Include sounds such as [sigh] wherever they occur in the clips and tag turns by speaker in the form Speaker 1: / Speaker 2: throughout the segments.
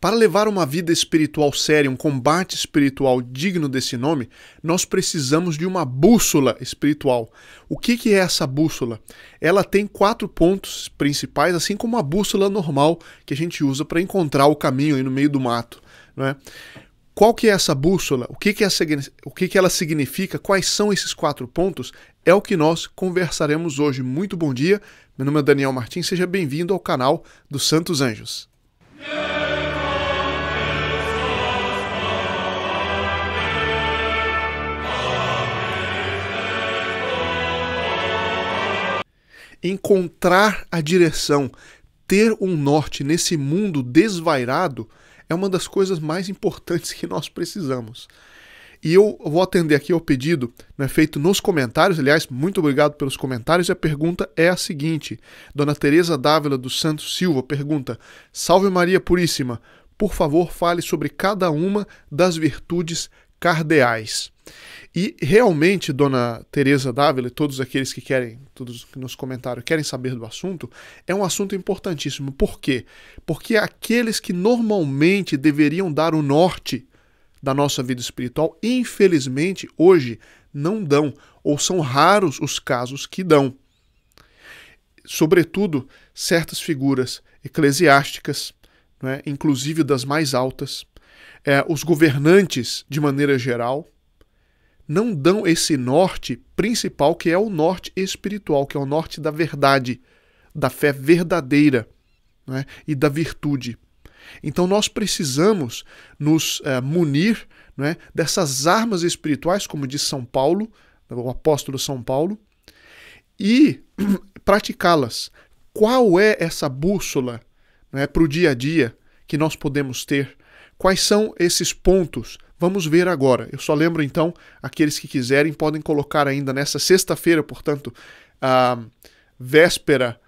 Speaker 1: Para levar uma vida espiritual séria, um combate espiritual digno desse nome, nós precisamos de uma bússola espiritual. O que, que é essa bússola? Ela tem quatro pontos principais, assim como a bússola normal que a gente usa para encontrar o caminho aí no meio do mato. Né? Qual que é essa bússola? O que, que, é o que, que ela significa? Quais são esses quatro pontos? É o que nós conversaremos hoje. Muito bom dia, meu nome é Daniel Martins, seja bem-vindo ao canal dos Santos Anjos. Yeah! Encontrar a direção, ter um norte nesse mundo desvairado é uma das coisas mais importantes que nós precisamos. E eu vou atender aqui ao pedido né, feito nos comentários. Aliás, muito obrigado pelos comentários. E a pergunta é a seguinte: Dona Teresa Dávila dos Santos Silva pergunta: Salve Maria Puríssima, por favor, fale sobre cada uma das virtudes cardeais. E realmente, dona Teresa Dávila e todos aqueles que querem, todos que nos comentaram, querem saber do assunto, é um assunto importantíssimo. Por quê? Porque aqueles que normalmente deveriam dar o norte da nossa vida espiritual, infelizmente, hoje não dão, ou são raros os casos que dão. Sobretudo, certas figuras eclesiásticas, né, inclusive das mais altas, é, os governantes, de maneira geral, não dão esse norte principal, que é o norte espiritual, que é o norte da verdade, da fé verdadeira né, e da virtude. Então nós precisamos nos é, munir né, dessas armas espirituais, como diz São Paulo, o apóstolo São Paulo, e [clears throat] praticá-las. Qual é essa bússola né, para o dia a dia que nós podemos ter Quais são esses pontos? Vamos ver agora. Eu só lembro então, aqueles que quiserem podem colocar ainda nessa sexta-feira, portanto, a véspera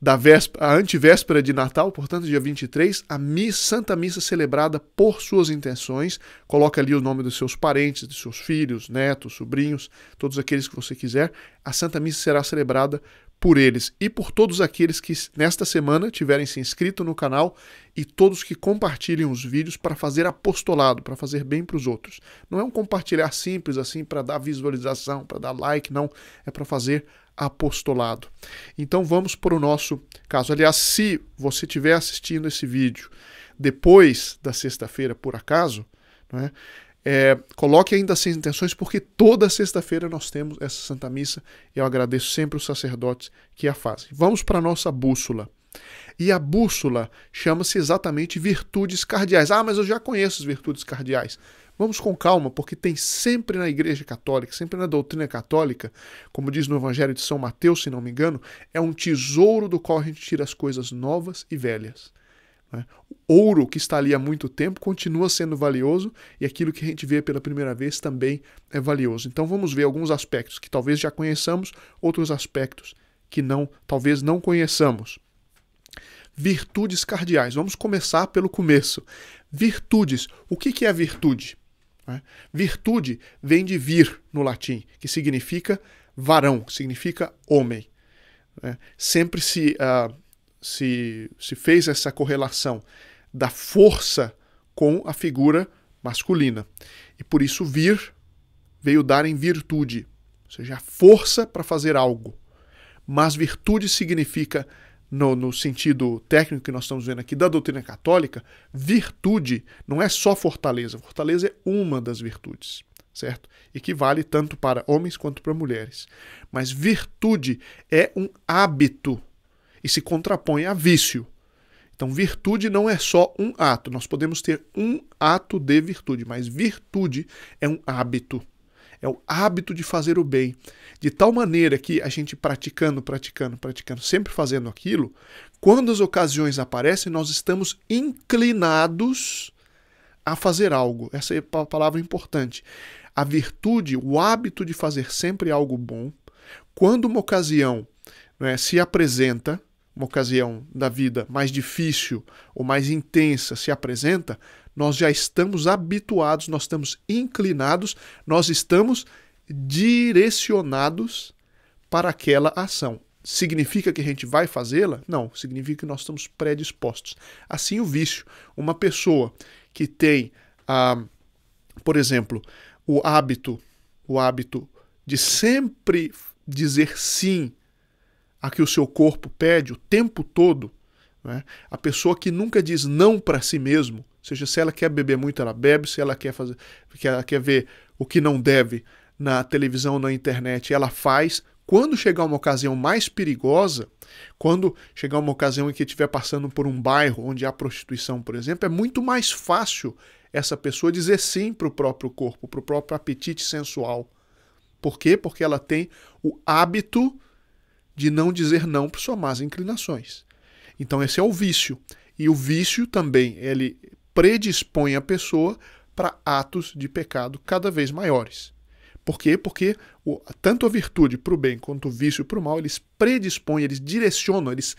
Speaker 1: da véspera, a antivéspera de Natal, portanto, dia 23, a missa, Santa Missa celebrada por suas intenções. Coloque ali o nome dos seus parentes, dos seus filhos, netos, sobrinhos, todos aqueles que você quiser. A Santa Missa será celebrada por eles e por todos aqueles que nesta semana tiverem se inscrito no canal e todos que compartilhem os vídeos para fazer apostolado, para fazer bem para os outros. Não é um compartilhar simples assim para dar visualização, para dar like, não, é para fazer apostolado. Então vamos para o nosso caso. Aliás, se você estiver assistindo esse vídeo depois da sexta-feira, por acaso, é? É, coloque ainda as intenções, porque toda sexta-feira nós temos essa Santa Missa e eu agradeço sempre os sacerdotes que a fazem. Vamos para a nossa bússola. E a bússola chama-se exatamente virtudes cardeais. Ah, mas eu já conheço as virtudes cardeais. Vamos com calma, porque tem sempre na Igreja Católica, sempre na doutrina católica, como diz no Evangelho de São Mateus, se não me engano, é um tesouro do qual a gente tira as coisas novas e velhas. Né? O ouro que está ali há muito tempo continua sendo valioso e aquilo que a gente vê pela primeira vez também é valioso. Então vamos ver alguns aspectos que talvez já conheçamos, outros aspectos que não, talvez não conheçamos. Virtudes cardeais. Vamos começar pelo começo. Virtudes. O que, que é virtude? Né? Virtude vem de vir no latim, que significa varão, significa homem. Né? Sempre se uh, se, se fez essa correlação da força com a figura masculina. E por isso vir veio dar em virtude, ou seja, a força para fazer algo. Mas virtude significa, no, no sentido técnico que nós estamos vendo aqui da doutrina católica, virtude não é só fortaleza. Fortaleza é uma das virtudes, certo? E que vale tanto para homens quanto para mulheres. Mas virtude é um hábito e se contrapõe a vício. Então, virtude não é só um ato. Nós podemos ter um ato de virtude, mas virtude é um hábito. É o hábito de fazer o bem. De tal maneira que a gente praticando, praticando, praticando, sempre fazendo aquilo, quando as ocasiões aparecem, nós estamos inclinados a fazer algo. Essa é a palavra importante. A virtude, o hábito de fazer sempre algo bom, quando uma ocasião né, se apresenta, uma ocasião da vida mais difícil ou mais intensa se apresenta, nós já estamos habituados, nós estamos inclinados, nós estamos direcionados para aquela ação. Significa que a gente vai fazê-la? Não, significa que nós estamos predispostos. Assim, o vício. Uma pessoa que tem, ah, por exemplo, o hábito, o hábito de sempre dizer sim a que o seu corpo pede o tempo todo, né? a pessoa que nunca diz não para si mesmo, ou seja, se ela quer beber muito, ela bebe, se ela quer, fazer, que ela quer ver o que não deve na televisão, na internet, ela faz. Quando chegar uma ocasião mais perigosa, quando chegar uma ocasião em que estiver passando por um bairro onde há prostituição, por exemplo, é muito mais fácil essa pessoa dizer sim para o próprio corpo, para o próprio apetite sensual. Por quê? Porque ela tem o hábito de não dizer não para suas más inclinações. Então esse é o vício. E o vício também, ele predispõe a pessoa para atos de pecado cada vez maiores. Por quê? Porque o, tanto a virtude para o bem quanto o vício para o mal, eles predispõem, eles direcionam, eles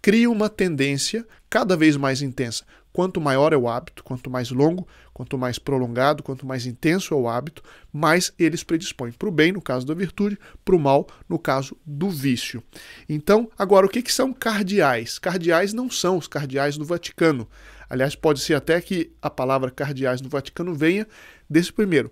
Speaker 1: criam uma tendência cada vez mais intensa. Quanto maior é o hábito, quanto mais longo, quanto mais prolongado, quanto mais intenso é o hábito, mais eles predispõem para o bem, no caso da virtude, para o mal, no caso do vício. Então, agora, o que, que são cardeais? Cardeais não são os cardeais do Vaticano. Aliás, pode ser até que a palavra cardeais no Vaticano venha desse primeiro,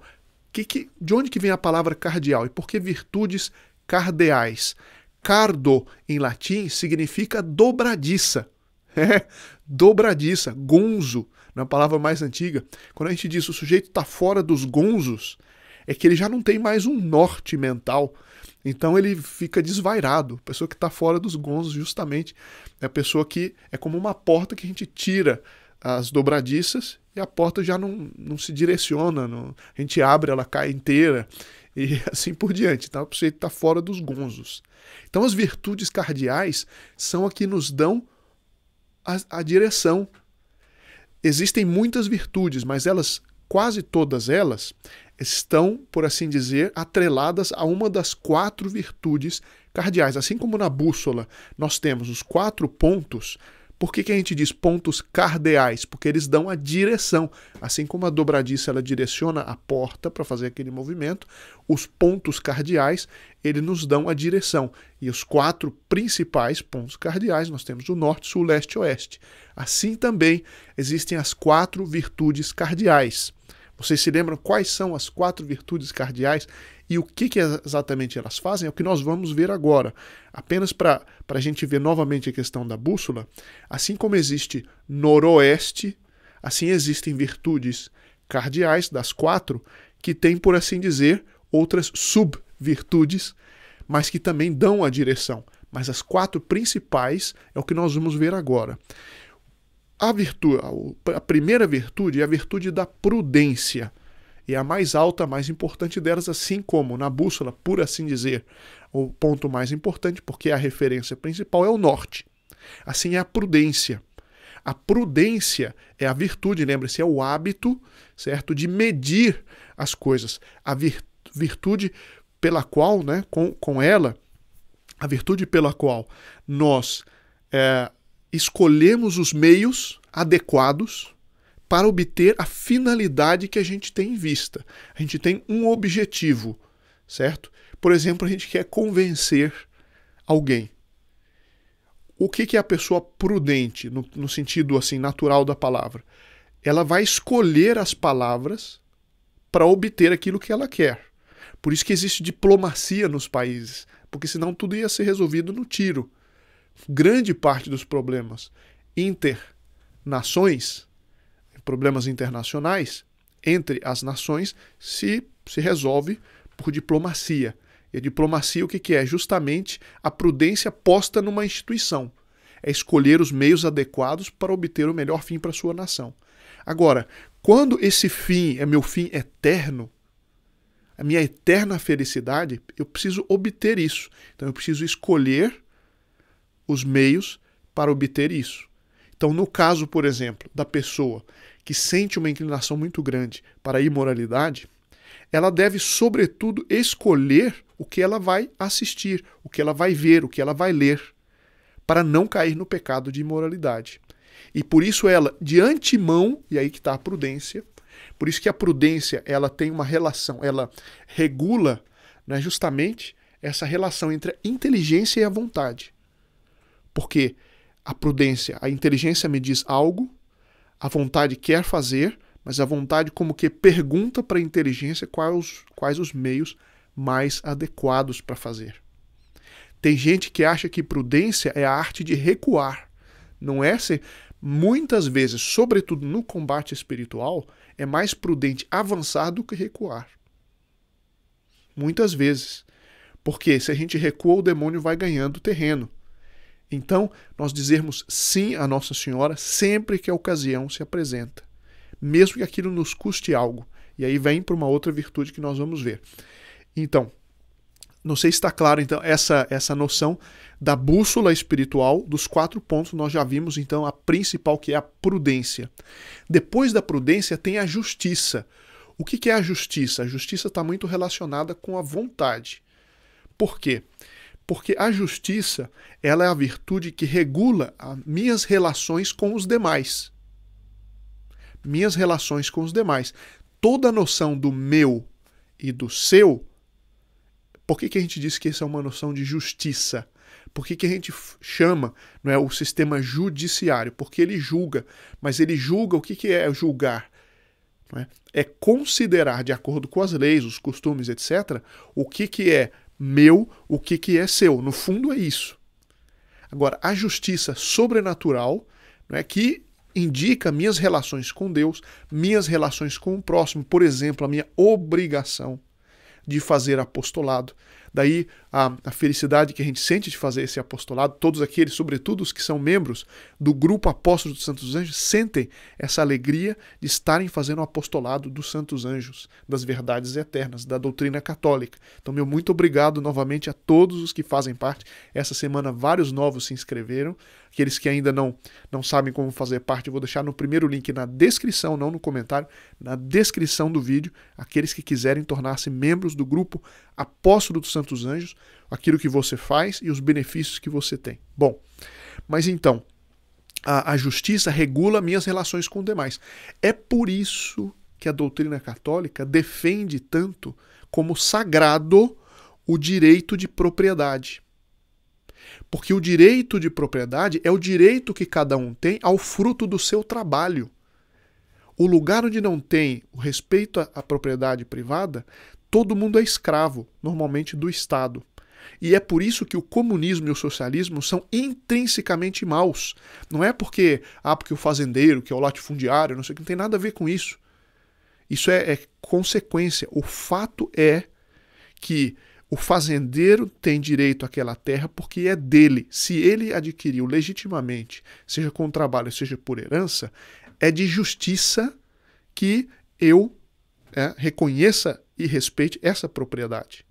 Speaker 1: que, que, de onde que vem a palavra cardeal e por que virtudes cardeais? Cardo, em latim, significa dobradiça. [laughs] É, dobradiça, gonzo, na palavra mais antiga. Quando a gente diz o sujeito está fora dos gonzos, é que ele já não tem mais um norte mental. Então ele fica desvairado. A pessoa que está fora dos gonzos, justamente, é a pessoa que é como uma porta que a gente tira as dobradiças e a porta já não, não se direciona, não, a gente abre, ela cai inteira e [laughs] assim por diante. Tá? O sujeito está fora dos gonzos. Então, as virtudes cardeais são a que nos dão a, a direção. Existem muitas virtudes, mas elas, quase todas elas, estão, por assim dizer, atreladas a uma das quatro virtudes cardeais. Assim como na bússola nós temos os quatro pontos por que, que a gente diz pontos cardeais? Porque eles dão a direção. Assim como a dobradiça ela direciona a porta para fazer aquele movimento, os pontos cardeais eles nos dão a direção. E os quatro principais pontos cardeais nós temos o norte, sul, leste e oeste. Assim também existem as quatro virtudes cardeais. Vocês se lembram quais são as quatro virtudes cardeais e o que, que exatamente elas fazem? É o que nós vamos ver agora. Apenas para a gente ver novamente a questão da bússola, assim como existe noroeste, assim existem virtudes cardeais, das quatro, que têm, por assim dizer, outras subvirtudes, mas que também dão a direção. Mas as quatro principais é o que nós vamos ver agora. A, virtude, a primeira virtude é a virtude da prudência. E é a mais alta, a mais importante delas, assim como na bússola, por assim dizer, o ponto mais importante, porque é a referência principal é o norte. Assim é a prudência. A prudência é a virtude, lembre-se, é o hábito, certo, de medir as coisas. A virtude pela qual, né, com, com ela, a virtude pela qual nós é, escolhemos os meios adequados para obter a finalidade que a gente tem em vista. A gente tem um objetivo, certo? Por exemplo, a gente quer convencer alguém. O que, é a pessoa prudente, no, no sentido assim natural da palavra? Ela vai escolher as palavras para obter aquilo que ela quer. Por isso que existe diplomacia nos países, porque senão tudo ia ser resolvido no tiro grande parte dos problemas internações, problemas internacionais entre as nações, se, se resolve por diplomacia. E a diplomacia o que, que é? Justamente a prudência posta numa instituição. É escolher os meios adequados para obter o melhor fim para a sua nação. Agora, quando esse fim é meu fim eterno, a minha eterna felicidade, eu preciso obter isso. Então eu preciso escolher os meios para obter isso. Então, no caso, por exemplo, da pessoa que sente uma inclinação muito grande para a imoralidade, ela deve, sobretudo, escolher o que ela vai assistir, o que ela vai ver, o que ela vai ler, para não cair no pecado de imoralidade. E por isso ela, de antemão, e aí que está a prudência, por isso que a prudência ela tem uma relação, ela regula né, justamente essa relação entre a inteligência e a vontade. Porque a prudência, a inteligência me diz algo, a vontade quer fazer, mas a vontade como que pergunta para a inteligência quais os, quais os meios mais adequados para fazer. Tem gente que acha que prudência é a arte de recuar. Não é ser. Muitas vezes, sobretudo no combate espiritual, é mais prudente avançar do que recuar. Muitas vezes. Porque se a gente recua, o demônio vai ganhando terreno. Então, nós dizermos sim à Nossa Senhora sempre que a ocasião se apresenta, mesmo que aquilo nos custe algo. E aí vem para uma outra virtude que nós vamos ver. Então, não sei se está claro então essa essa noção da bússola espiritual dos quatro pontos nós já vimos então a principal que é a prudência. Depois da prudência tem a justiça. O que, que é a justiça? A justiça está muito relacionada com a vontade. Por quê? porque a justiça ela é a virtude que regula minhas relações com os demais. Minhas relações com os demais. Toda a noção do meu e do seu, por que, que a gente diz que essa é uma noção de justiça? Por que, que a gente chama não é, o sistema judiciário? Porque ele julga, mas ele julga o que, que é julgar? É? é considerar, de acordo com as leis, os costumes, etc., o que, que é meu o que, que é seu. No fundo é isso. Agora, a justiça sobrenatural não é que indica minhas relações com Deus, minhas relações com o próximo, por exemplo, a minha obrigação de fazer apostolado. Daí a, a felicidade que a gente sente de fazer esse apostolado, todos aqueles, sobretudo os que são membros do grupo Apóstolos dos Santos Anjos, sentem essa alegria de estarem fazendo o apostolado dos Santos Anjos, das verdades eternas, da doutrina católica. Então, meu muito obrigado novamente a todos os que fazem parte. Essa semana vários novos se inscreveram. Aqueles que ainda não, não sabem como fazer parte, eu vou deixar no primeiro link na descrição, não no comentário, na descrição do vídeo, aqueles que quiserem tornar-se membros do grupo Apóstolo dos Santos Anjos aquilo que você faz e os benefícios que você tem. Bom, mas então, a, a justiça regula minhas relações com os demais. É por isso que a doutrina católica defende tanto como sagrado o direito de propriedade. Porque o direito de propriedade é o direito que cada um tem ao fruto do seu trabalho. O lugar onde não tem o respeito à propriedade privada, todo mundo é escravo, normalmente do Estado. E é por isso que o comunismo e o socialismo são intrinsecamente maus. Não é porque, ah, porque o fazendeiro, que é o latifundiário, não sei o que, não tem nada a ver com isso. Isso é, é consequência. O fato é que o fazendeiro tem direito àquela terra porque é dele. Se ele adquiriu legitimamente, seja com trabalho, seja por herança, é de justiça que eu é, reconheça e respeite essa propriedade.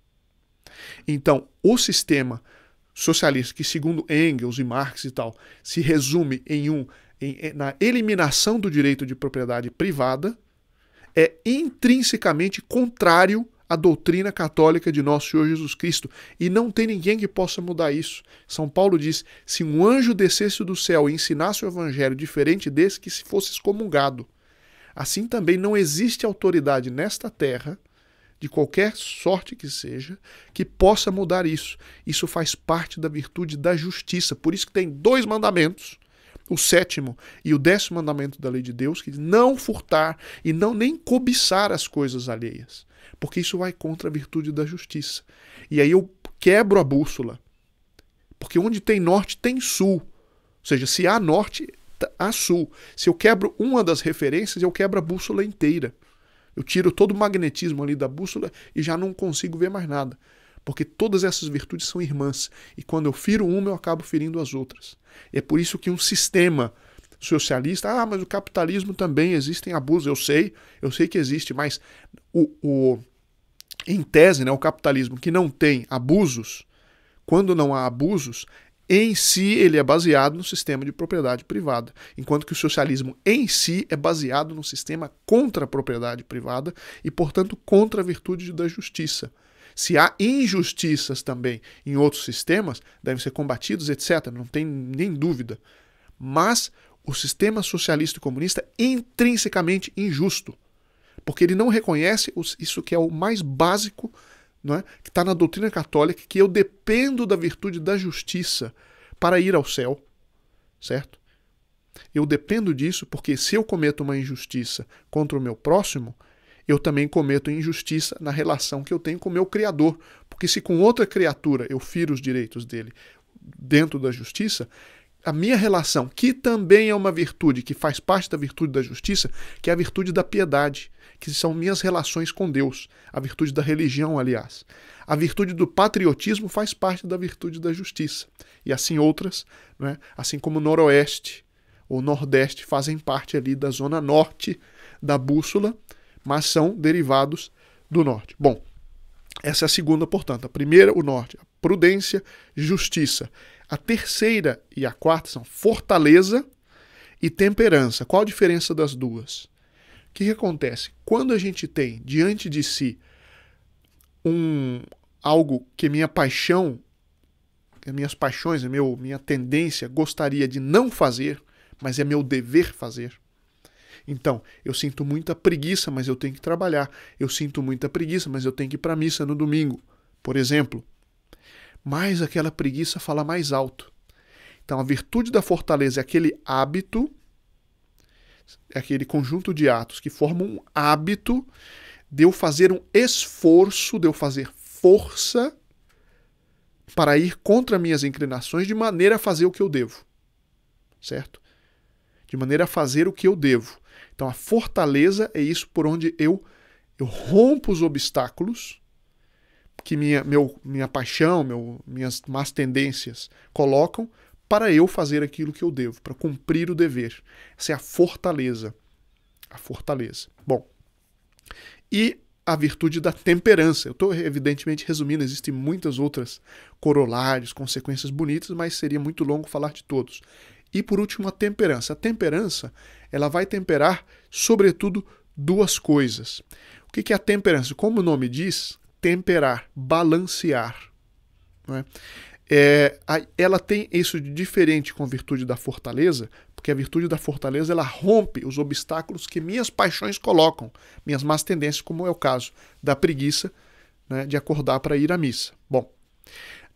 Speaker 1: Então, o sistema socialista, que segundo Engels e Marx e tal, se resume em um em, na eliminação do direito de propriedade privada, é intrinsecamente contrário à doutrina católica de nosso Senhor Jesus Cristo. E não tem ninguém que possa mudar isso. São Paulo diz: se um anjo descesse do céu e ensinasse o evangelho diferente desse, que se fosse excomungado. Assim também não existe autoridade nesta terra de qualquer sorte que seja, que possa mudar isso. Isso faz parte da virtude da justiça. Por isso que tem dois mandamentos o sétimo e o décimo mandamento da lei de Deus, que diz não furtar e não nem cobiçar as coisas alheias, porque isso vai contra a virtude da justiça. E aí eu quebro a bússola, porque onde tem norte tem sul, ou seja, se há norte tá, há sul. Se eu quebro uma das referências, eu quebro a bússola inteira. Eu tiro todo o magnetismo ali da bússola e já não consigo ver mais nada. Porque todas essas virtudes são irmãs. E quando eu firo uma, eu acabo ferindo as outras. É por isso que um sistema socialista, ah, mas o capitalismo também existem abusos. Eu sei, eu sei que existe, mas o, o em tese, né, o capitalismo que não tem abusos, quando não há abusos, em si ele é baseado no sistema de propriedade privada, enquanto que o socialismo em si é baseado no sistema contra a propriedade privada e, portanto, contra a virtude da justiça. Se há injustiças também em outros sistemas, devem ser combatidos, etc. Não tem nem dúvida. Mas o sistema socialista e comunista é intrinsecamente injusto, porque ele não reconhece isso que é o mais básico não é? que está na doutrina católica, que eu dependo da virtude da justiça para ir ao céu, certo? Eu dependo disso porque se eu cometo uma injustiça contra o meu próximo, eu também cometo injustiça na relação que eu tenho com o meu Criador. Porque se com outra criatura eu firo os direitos dele dentro da justiça, a minha relação, que também é uma virtude, que faz parte da virtude da justiça, que é a virtude da piedade, que são minhas relações com Deus, a virtude da religião, aliás. A virtude do patriotismo faz parte da virtude da justiça, e assim outras, né, assim como o Noroeste ou Nordeste fazem parte ali da zona norte da bússola, mas são derivados do norte. Bom, essa é a segunda, portanto. A primeira, o norte, a prudência, justiça. A terceira e a quarta são fortaleza e temperança. Qual a diferença das duas? que, que acontece? Quando a gente tem diante de si um algo que minha paixão, minhas paixões, é meu, minha tendência gostaria de não fazer, mas é meu dever fazer. Então, eu sinto muita preguiça, mas eu tenho que trabalhar. Eu sinto muita preguiça, mas eu tenho que ir para a missa no domingo, por exemplo. Mas aquela preguiça fala mais alto. Então, a virtude da fortaleza é aquele hábito é aquele conjunto de atos que formam um hábito de eu fazer um esforço, de eu fazer força para ir contra minhas inclinações de maneira a fazer o que eu devo. Certo? De maneira a fazer o que eu devo. Então a fortaleza é isso por onde eu eu rompo os obstáculos que minha, meu, minha paixão, meu, minhas más tendências colocam para eu fazer aquilo que eu devo, para cumprir o dever. Essa é a fortaleza. A fortaleza. Bom, e a virtude da temperança. Eu estou, evidentemente, resumindo, existem muitas outras corolários, consequências bonitas, mas seria muito longo falar de todos. E, por último, a temperança. A temperança, ela vai temperar, sobretudo, duas coisas. O que é a temperança? Como o nome diz, temperar, balancear. Não é? É, a, ela tem isso de diferente com a virtude da fortaleza, porque a virtude da fortaleza ela rompe os obstáculos que minhas paixões colocam, minhas más tendências, como é o caso da preguiça né, de acordar para ir à missa. Bom,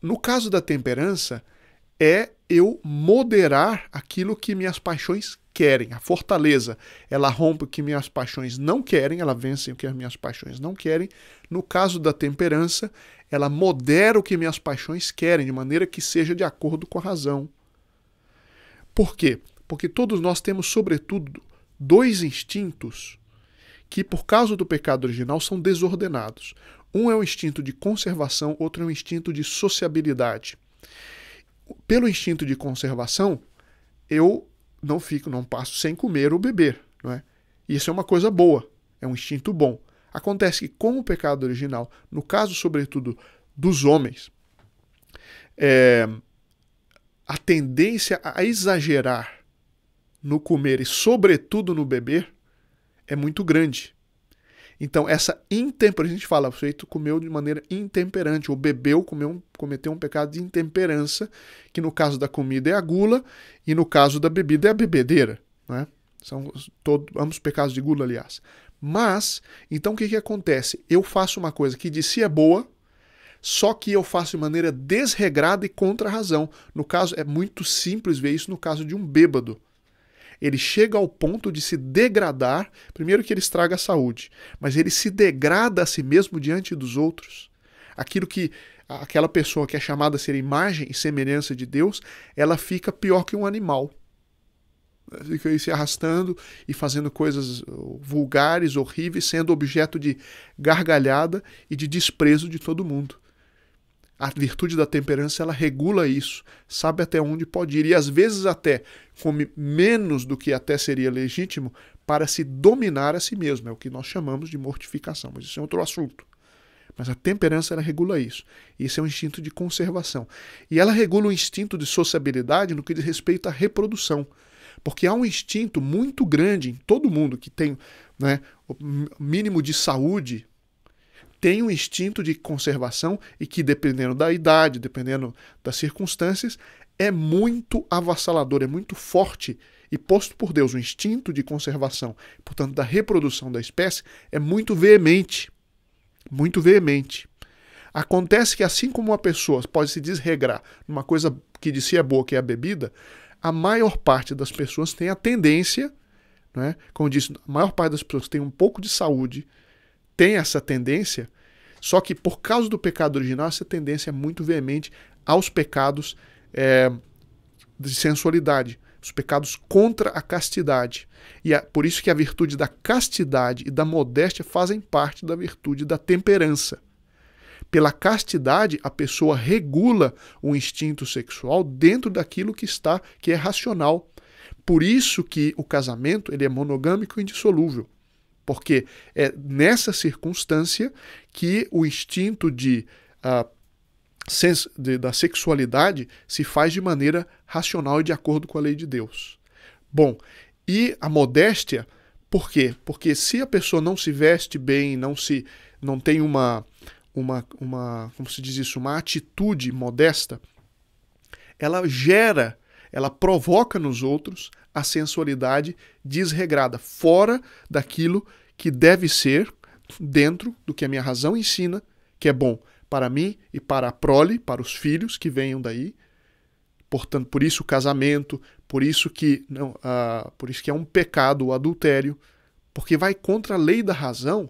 Speaker 1: no caso da temperança, é eu moderar aquilo que minhas paixões querem. A fortaleza, ela rompe o que minhas paixões não querem, ela vence o que as minhas paixões não querem. No caso da temperança, ela modera o que minhas paixões querem, de maneira que seja de acordo com a razão. Por quê? Porque todos nós temos, sobretudo, dois instintos que, por causa do pecado original, são desordenados. Um é o instinto de conservação, outro é o instinto de sociabilidade. Pelo instinto de conservação, eu não fico, não passo sem comer ou beber, não é? Isso é uma coisa boa, é um instinto bom. Acontece que, com o pecado original, no caso, sobretudo, dos homens, é, a tendência a exagerar no comer e, sobretudo, no beber é muito grande. Então, essa intemperança, a gente fala, o feito comeu de maneira intemperante, ou bebeu, comeu um, cometeu um pecado de intemperança, que no caso da comida é a gula, e no caso da bebida é a bebedeira. Né? São todo, ambos pecados de gula, aliás. Mas, então o que, que acontece? Eu faço uma coisa que de si é boa, só que eu faço de maneira desregrada e contra a razão. No caso, é muito simples ver isso no caso de um bêbado. Ele chega ao ponto de se degradar, primeiro que ele estraga a saúde, mas ele se degrada a si mesmo diante dos outros. Aquilo que aquela pessoa que é chamada a ser imagem e semelhança de Deus, ela fica pior que um animal. Fica aí se arrastando e fazendo coisas vulgares, horríveis, sendo objeto de gargalhada e de desprezo de todo mundo. A virtude da temperança, ela regula isso, sabe até onde pode ir e às vezes até come menos do que até seria legítimo para se dominar a si mesmo, é o que nós chamamos de mortificação, mas isso é outro assunto. Mas a temperança ela regula isso. Isso é um instinto de conservação. E ela regula o instinto de sociabilidade no que diz respeito à reprodução. Porque há um instinto muito grande em todo mundo que tem né, o mínimo de saúde, tem um instinto de conservação e que, dependendo da idade, dependendo das circunstâncias, é muito avassalador, é muito forte e posto por Deus o instinto de conservação, portanto, da reprodução da espécie, é muito veemente. Muito veemente. Acontece que, assim como uma pessoa pode se desregrar numa coisa que de si é boa, que é a bebida, a maior parte das pessoas tem a tendência, né, como eu disse, a maior parte das pessoas que tem um pouco de saúde tem essa tendência, só que por causa do pecado original, essa tendência é muito veemente aos pecados é, de sensualidade, os pecados contra a castidade. E é por isso que a virtude da castidade e da modéstia fazem parte da virtude da temperança. Pela castidade, a pessoa regula o instinto sexual dentro daquilo que está, que é racional. Por isso que o casamento ele é monogâmico e indissolúvel. Porque é nessa circunstância que o instinto de, uh, sens- de da sexualidade se faz de maneira racional e de acordo com a lei de Deus. Bom, e a modéstia, por quê? Porque se a pessoa não se veste bem, não se não tem uma uma, uma, como se diz isso, uma atitude modesta, ela gera, ela provoca nos outros a sensualidade desregrada, fora daquilo que deve ser dentro do que a minha razão ensina, que é bom para mim e para a prole, para os filhos que venham daí. Portanto, por isso o casamento, por isso que não, uh, por isso que é um pecado o adultério, porque vai contra a lei da razão,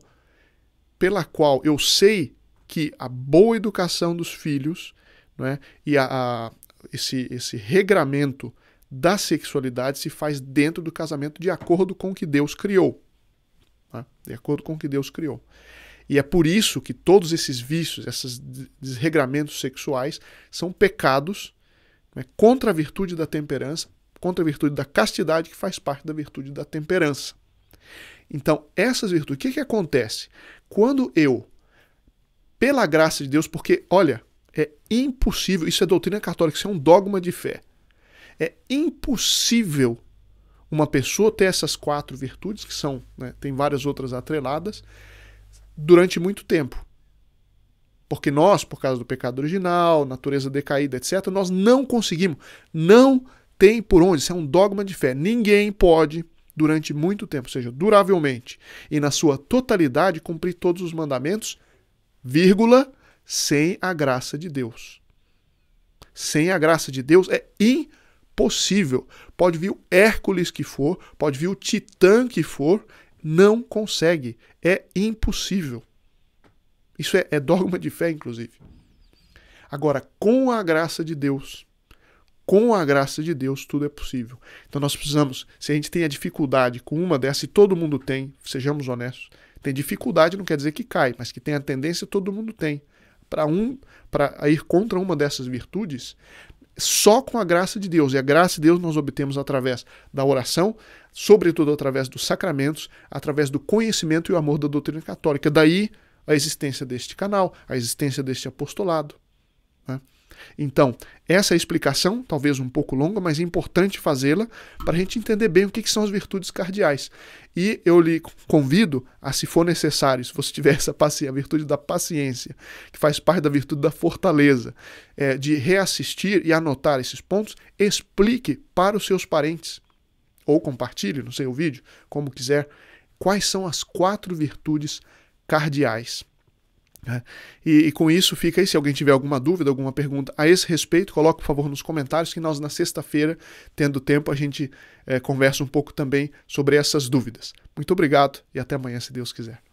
Speaker 1: pela qual eu sei que a boa educação dos filhos é, e a, a, esse, esse regramento da sexualidade se faz dentro do casamento de acordo com o que Deus criou. Tá? De acordo com o que Deus criou. E é por isso que todos esses vícios, esses desregramentos sexuais, são pecados né, contra a virtude da temperança, contra a virtude da castidade, que faz parte da virtude da temperança. Então, essas virtudes, o que, que acontece? Quando eu pela graça de Deus, porque, olha, é impossível, isso é doutrina católica, isso é um dogma de fé. É impossível uma pessoa ter essas quatro virtudes, que são, né, tem várias outras atreladas, durante muito tempo. Porque nós, por causa do pecado original, natureza decaída, etc., nós não conseguimos, não tem por onde, isso é um dogma de fé. Ninguém pode, durante muito tempo, ou seja, duravelmente e na sua totalidade, cumprir todos os mandamentos vírgula, sem a graça de Deus. Sem a graça de Deus é impossível. Pode vir o Hércules que for, pode vir o Titã que for, não consegue. É impossível. Isso é, é dogma de fé, inclusive. Agora, com a graça de Deus, com a graça de Deus tudo é possível. Então nós precisamos, se a gente tem a dificuldade com uma dessas, e todo mundo tem, sejamos honestos, tem dificuldade, não quer dizer que cai, mas que tem a tendência todo mundo tem. Para um, para ir contra uma dessas virtudes, só com a graça de Deus. E a graça de Deus nós obtemos através da oração, sobretudo através dos sacramentos, através do conhecimento e o amor da doutrina católica. Daí a existência deste canal, a existência deste apostolado. Então, essa é a explicação, talvez um pouco longa, mas é importante fazê-la para a gente entender bem o que, que são as virtudes cardeais. E eu lhe convido a, se for necessário, se você tiver [laughs] essa paciência, a virtude da paciência, que faz parte da virtude da fortaleza, é, de reassistir e anotar esses pontos, explique para os seus parentes, ou compartilhe sei o vídeo, como quiser, quais são as quatro virtudes cardeais. Né? E, e, com isso fica aí. Se alguém tiver alguma dúvida, alguma pergunta a esse respeito, coloque por favor nos comentários que nós na sexta-feira, tendo tempo, a gente é, conversa um pouco também sobre essas dúvidas. Muito obrigado e até amanhã, se Deus quiser.